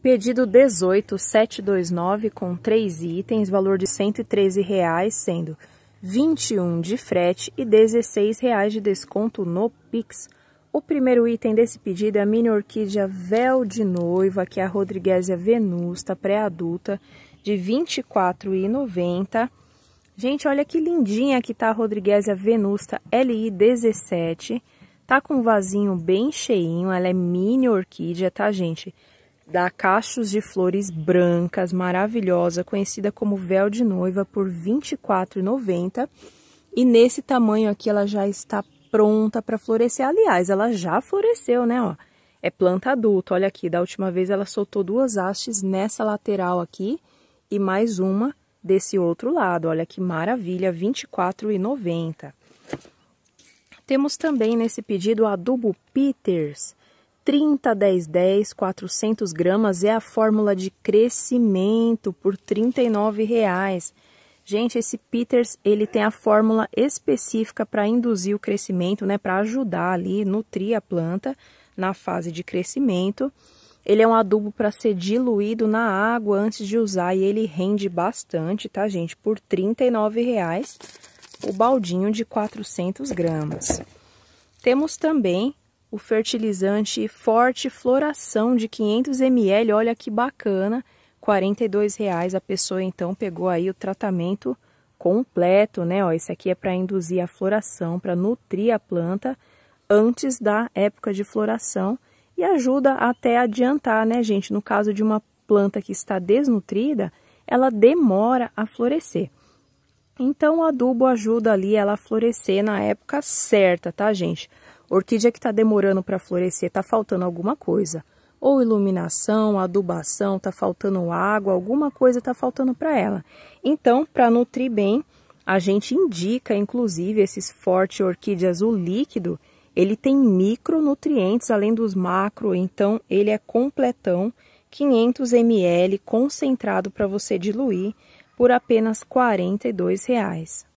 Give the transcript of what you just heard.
Pedido 18729 com três itens, valor de R$ 113, reais, sendo R$ 21 de frete e R$ 16 reais de desconto no Pix. O primeiro item desse pedido é a mini orquídea Véu de Noiva, que é a Rodriguesia venusta pré-adulta, de R$ 24,90. Gente, olha que lindinha que tá a Rodriguesia venusta LI17. Tá com um vasinho bem cheinho, ela é mini orquídea, tá, gente? da cachos de flores brancas, maravilhosa, conhecida como véu de noiva por R$ 24,90. E nesse tamanho aqui ela já está pronta para florescer. Aliás, ela já floresceu, né, ó. É planta adulta, olha aqui, da última vez ela soltou duas hastes nessa lateral aqui e mais uma desse outro lado. Olha que maravilha, R$ 24,90. Temos também nesse pedido o adubo Peters, 30 10 10 400 gramas é a fórmula de crescimento por R$ 39,00. Gente, esse Peters, ele tem a fórmula específica para induzir o crescimento, né, para ajudar ali, nutrir a planta na fase de crescimento. Ele é um adubo para ser diluído na água antes de usar e ele rende bastante, tá, gente? Por R$ 39,00 o baldinho de 400 gramas. Temos também o fertilizante Forte Floração de 500 ml, olha que bacana, R$ reais. A pessoa então pegou aí o tratamento completo, né? Ó, esse aqui é para induzir a floração, para nutrir a planta antes da época de floração e ajuda até adiantar, né, gente? No caso de uma planta que está desnutrida, ela demora a florescer. Então, o adubo ajuda ali ela a florescer na época certa, tá, gente? Orquídea que está demorando para florescer, tá faltando alguma coisa. Ou iluminação, adubação, tá faltando água, alguma coisa tá faltando para ela. Então, para nutrir bem, a gente indica, inclusive, esses forte orquídea azul líquido, ele tem micronutrientes além dos macro, então ele é completão, 500 ml concentrado para você diluir por apenas R$ 42. Reais.